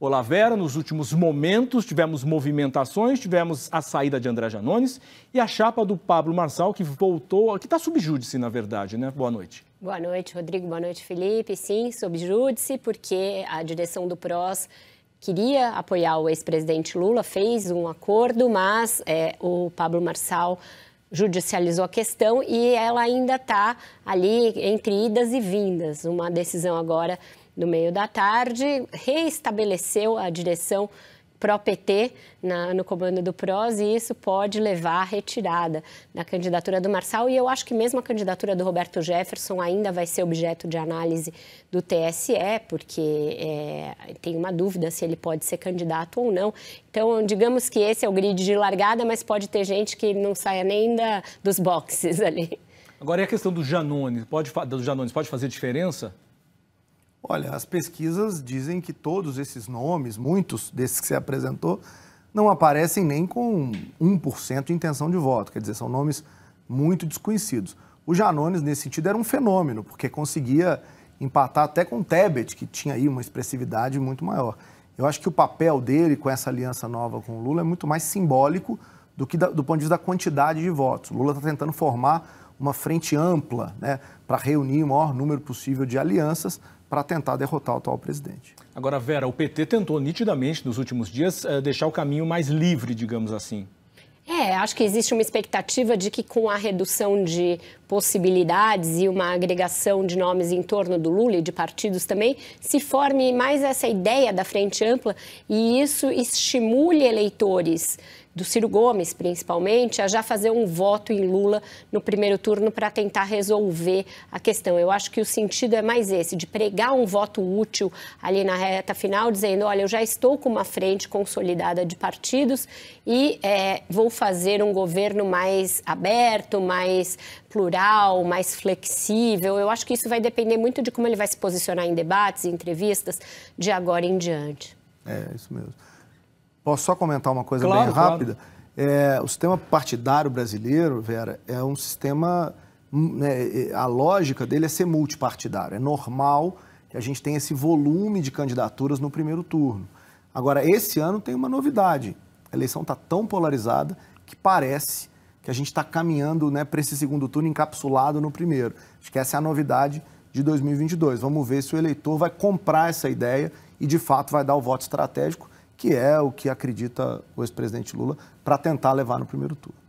Olavera, nos últimos momentos, tivemos movimentações, tivemos a saída de André Janones e a chapa do Pablo Marçal, que voltou, que está subjúdice, na verdade, né? Boa noite. Boa noite, Rodrigo. Boa noite, Felipe. Sim, subjúdice, porque a direção do PROS queria apoiar o ex-presidente Lula, fez um acordo, mas é, o Pablo Marçal judicializou a questão e ela ainda está ali entre idas e vindas. Uma decisão agora no meio da tarde reestabeleceu a direção pró-PT no comando do PROS e isso pode levar à retirada da candidatura do Marçal. E eu acho que mesmo a candidatura do Roberto Jefferson ainda vai ser objeto de análise do TSE, porque é, tem uma dúvida se ele pode ser candidato ou não. Então, digamos que esse é o grid de largada, mas pode ter gente que não saia nem da, dos boxes ali. Agora, e a questão do Janones? Pode, do Janones, pode fazer diferença? Olha, as pesquisas dizem que todos esses nomes, muitos desses que você apresentou, não aparecem nem com 1% de intenção de voto, quer dizer, são nomes muito desconhecidos. O Janones, nesse sentido, era um fenômeno, porque conseguia empatar até com o Tebet, que tinha aí uma expressividade muito maior. Eu acho que o papel dele com essa aliança nova com o Lula é muito mais simbólico do que da, do ponto de vista da quantidade de votos. Lula está tentando formar uma frente ampla né, para reunir o maior número possível de alianças para tentar derrotar o atual presidente. Agora, Vera, o PT tentou nitidamente nos últimos dias eh, deixar o caminho mais livre, digamos assim. É, é, acho que existe uma expectativa de que com a redução de possibilidades e uma agregação de nomes em torno do Lula e de partidos também, se forme mais essa ideia da frente ampla e isso estimule eleitores do Ciro Gomes, principalmente, a já fazer um voto em Lula no primeiro turno para tentar resolver a questão. Eu acho que o sentido é mais esse, de pregar um voto útil ali na reta final, dizendo: olha, eu já estou com uma frente consolidada de partidos e é, vou fazer fazer um governo mais aberto, mais plural, mais flexível. Eu acho que isso vai depender muito de como ele vai se posicionar em debates, em entrevistas, de agora em diante. É, isso mesmo. Posso só comentar uma coisa claro, bem rápida? Claro. É, o sistema partidário brasileiro, Vera, é um sistema. Hum, né, a lógica dele é ser multipartidário. É normal que a gente tenha esse volume de candidaturas no primeiro turno. Agora, esse ano tem uma novidade. A eleição está tão polarizada que parece que a gente está caminhando né, para esse segundo turno encapsulado no primeiro. Acho que essa é a novidade de 2022. Vamos ver se o eleitor vai comprar essa ideia e, de fato, vai dar o voto estratégico, que é o que acredita o ex-presidente Lula, para tentar levar no primeiro turno.